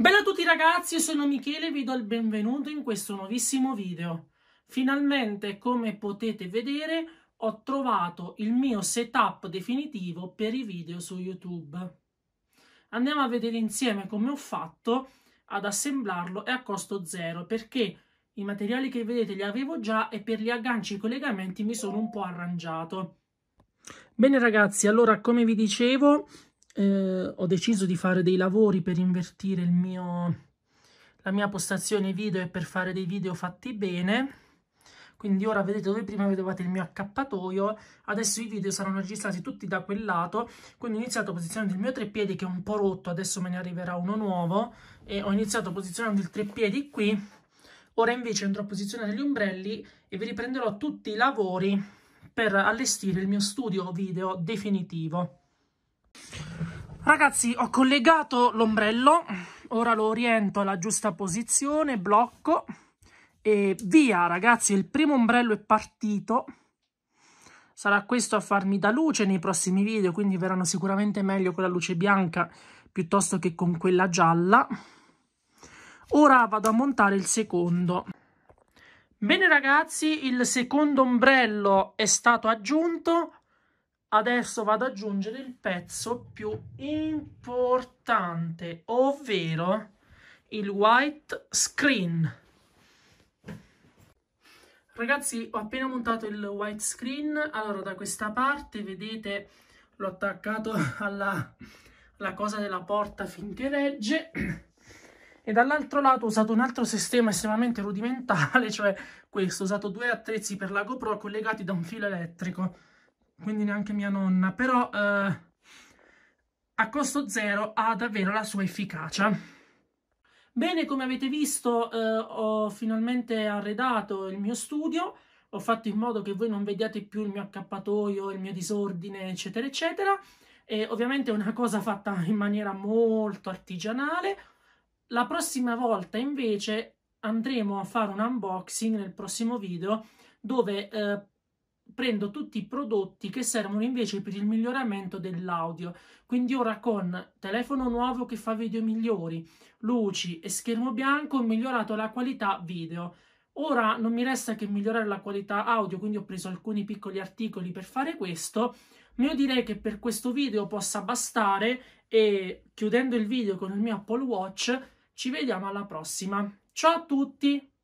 Bella a tutti ragazzi, io sono Michele e vi do il benvenuto in questo nuovissimo video. Finalmente, come potete vedere, ho trovato il mio setup definitivo per i video su YouTube. Andiamo a vedere insieme come ho fatto ad assemblarlo e a costo zero, perché i materiali che vedete li avevo già e per gli agganci e i collegamenti mi sono un po' arrangiato. Bene ragazzi, allora come vi dicevo eh, ho deciso di fare dei lavori per invertire il mio, la mia postazione video e per fare dei video fatti bene. Quindi ora vedete dove prima vedevate il mio accappatoio, adesso i video saranno registrati tutti da quel lato, quindi ho iniziato posizionando il mio treppiedi che è un po' rotto, adesso me ne arriverà uno nuovo, e ho iniziato posizionando il treppiedi qui, ora invece andrò a posizionare gli ombrelli e vi riprenderò tutti i lavori per allestire il mio studio video definitivo. Ragazzi, ho collegato l'ombrello, ora lo oriento alla giusta posizione, blocco e via ragazzi, il primo ombrello è partito. Sarà questo a farmi da luce nei prossimi video, quindi verranno sicuramente meglio con la luce bianca piuttosto che con quella gialla. Ora vado a montare il secondo. Bene ragazzi, il secondo ombrello è stato aggiunto, adesso vado ad aggiungere il pezzo più importante, ovvero il white screen. Ragazzi, ho appena montato il white screen, allora da questa parte vedete l'ho attaccato alla, alla cosa della porta finché regge e dall'altro lato ho usato un altro sistema estremamente rudimentale, cioè questo, ho usato due attrezzi per la GoPro collegati da un filo elettrico quindi neanche mia nonna, però eh, a costo zero ha davvero la sua efficacia. Bene, come avete visto, eh, ho finalmente arredato il mio studio, ho fatto in modo che voi non vediate più il mio accappatoio, il mio disordine, eccetera, eccetera. E ovviamente è una cosa fatta in maniera molto artigianale. La prossima volta, invece, andremo a fare un unboxing nel prossimo video, dove... Eh, prendo tutti i prodotti che servono invece per il miglioramento dell'audio. Quindi ora con telefono nuovo che fa video migliori, luci e schermo bianco ho migliorato la qualità video. Ora non mi resta che migliorare la qualità audio, quindi ho preso alcuni piccoli articoli per fare questo, ma io direi che per questo video possa bastare e chiudendo il video con il mio Apple Watch ci vediamo alla prossima. Ciao a tutti!